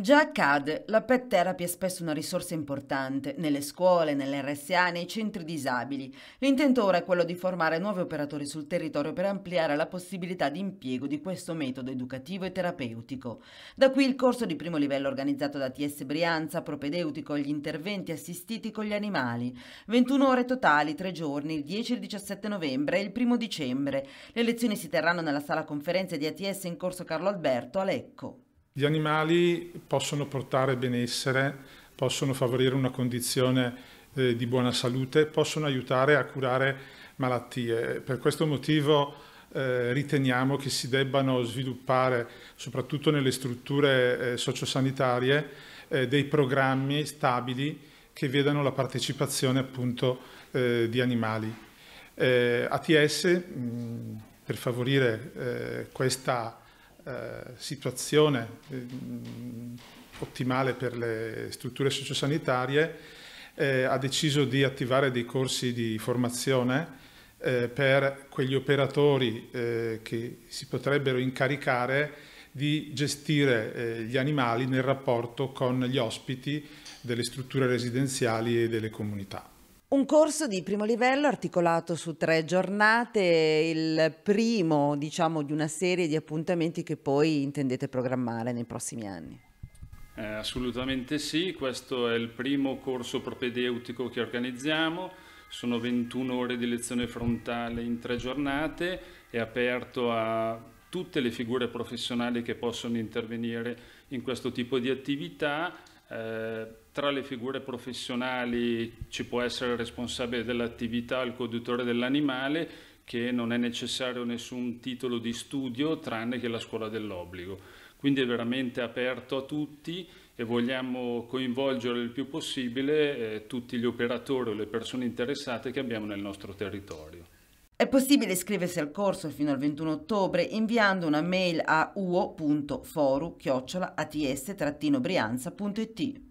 Già accade, la pet therapy è spesso una risorsa importante nelle scuole, nelle RSA, nei centri disabili. L'intento ora è quello di formare nuovi operatori sul territorio per ampliare la possibilità di impiego di questo metodo educativo e terapeutico. Da qui il corso di primo livello organizzato da TS Brianza, propedeutico agli interventi assistiti con gli animali. 21 ore totali, 3 giorni, il 10 e il 17 novembre e il 1 dicembre. Le lezioni si terranno nella sala conferenze di ATS in corso Carlo Alberto a Lecco. Gli animali possono portare benessere, possono favorire una condizione eh, di buona salute, possono aiutare a curare malattie. Per questo motivo eh, riteniamo che si debbano sviluppare, soprattutto nelle strutture eh, sociosanitarie, eh, dei programmi stabili che vedano la partecipazione appunto eh, di animali. Eh, ATS, mh, mm, per favorire questa eh, situazione eh, ottimale per le strutture sociosanitarie, eh, ha deciso di attivare dei corsi di formazione eh, per quegli operatori eh, che si potrebbero incaricare di gestire gli animali nel rapporto con gli ospiti delle strutture residenziali e delle comunità. Un corso di primo livello articolato su tre giornate, il primo diciamo di una serie di appuntamenti che poi intendete programmare nei prossimi anni. Eh, assolutamente sì, questo è il primo corso propedeutico che organizziamo, sono 21 ore di lezione frontale in tre giornate, è aperto a tutte le figure professionali che possono intervenire in questo tipo di attività eh, tra le figure professionali ci può essere il responsabile dell'attività, il conduttore dell'animale, che non è necessario nessun titolo di studio tranne che la scuola dell'obbligo. Quindi è veramente aperto a tutti e vogliamo coinvolgere il più possibile eh, tutti gli operatori o le persone interessate che abbiamo nel nostro territorio. È possibile iscriversi al corso fino al 21 ottobre inviando una mail a uo.foru-ats-brianza.it.